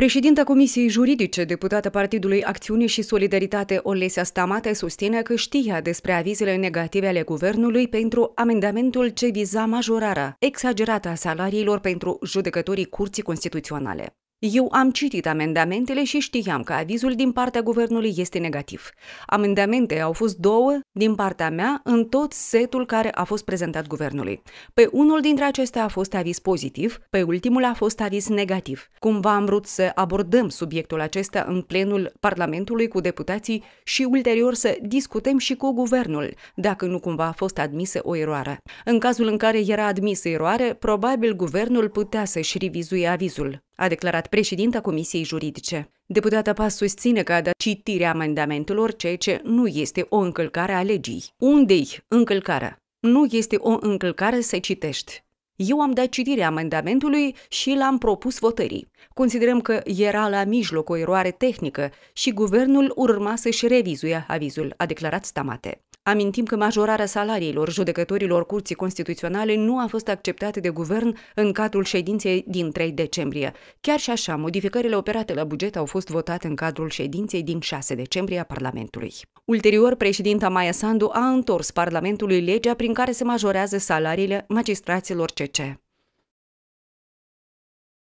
Președinta Comisiei Juridice, deputată Partidului Acțiune și Solidaritate Olesia Stamate, susține că știa despre avizele negative ale guvernului pentru amendamentul ce viza majorarea exagerată a salariilor pentru judecătorii Curții Constituționale. Eu am citit amendamentele și știam că avizul din partea guvernului este negativ. Amendamente au fost două din partea mea în tot setul care a fost prezentat guvernului. Pe unul dintre acestea a fost aviz pozitiv, pe ultimul a fost aviz negativ. Cumva am vrut să abordăm subiectul acesta în plenul Parlamentului cu deputații și ulterior să discutăm și cu guvernul, dacă nu cumva a fost admisă o eroare. În cazul în care era admisă eroare, probabil guvernul putea să-și revizuie avizul a declarat președinta Comisiei Juridice. Deputata Pas susține că a dat citirea amendamentelor, ceea ce nu este o încălcare a legii. Unde-i încălcarea? Nu este o încălcare să citești. Eu am dat citirea amendamentului și l-am propus votării. Considerăm că era la mijloc o eroare tehnică și guvernul urma să-și revizuia avizul, a declarat Stamate. Amintim că majorarea salariilor judecătorilor Curții Constituționale nu a fost acceptată de guvern în cadrul ședinței din 3 decembrie. Chiar și așa, modificările operate la buget au fost votate în cadrul ședinței din 6 decembrie a Parlamentului. Ulterior, președinta Maia Sandu a întors Parlamentului legea prin care se majorează salariile magistraților CC.